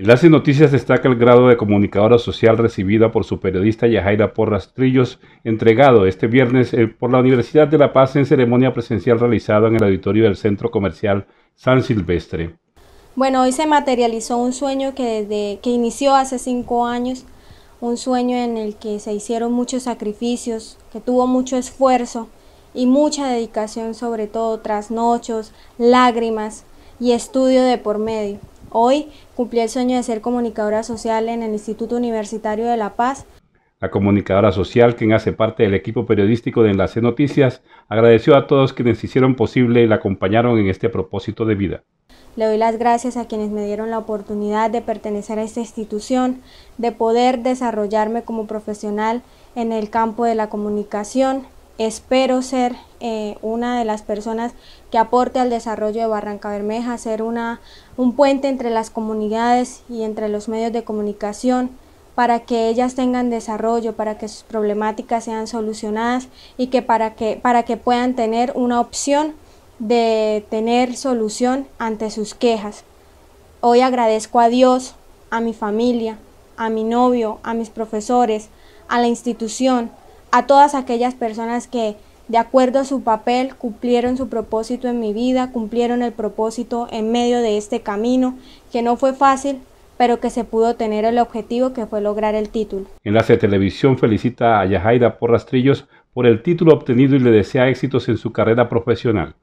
Enlace Noticias destaca el grado de comunicadora social recibida por su periodista Yajaira Porras Trillos, entregado este viernes eh, por la Universidad de La Paz en ceremonia presencial realizada en el auditorio del Centro Comercial San Silvestre. Bueno, hoy se materializó un sueño que desde que inició hace cinco años, un sueño en el que se hicieron muchos sacrificios, que tuvo mucho esfuerzo y mucha dedicación, sobre todo tras noches, lágrimas y estudio de por medio. Hoy cumplí el sueño de ser comunicadora social en el Instituto Universitario de La Paz. La comunicadora social, quien hace parte del equipo periodístico de Enlace Noticias, agradeció a todos quienes hicieron posible y la acompañaron en este propósito de vida. Le doy las gracias a quienes me dieron la oportunidad de pertenecer a esta institución, de poder desarrollarme como profesional en el campo de la comunicación Espero ser eh, una de las personas que aporte al desarrollo de Barranca Bermeja, ser una, un puente entre las comunidades y entre los medios de comunicación para que ellas tengan desarrollo, para que sus problemáticas sean solucionadas y que para que, para que puedan tener una opción de tener solución ante sus quejas. Hoy agradezco a Dios, a mi familia, a mi novio, a mis profesores, a la institución, a todas aquellas personas que, de acuerdo a su papel, cumplieron su propósito en mi vida, cumplieron el propósito en medio de este camino, que no fue fácil, pero que se pudo tener el objetivo que fue lograr el título. Enlace de Televisión felicita a Yajaira Porrastrillos por el título obtenido y le desea éxitos en su carrera profesional.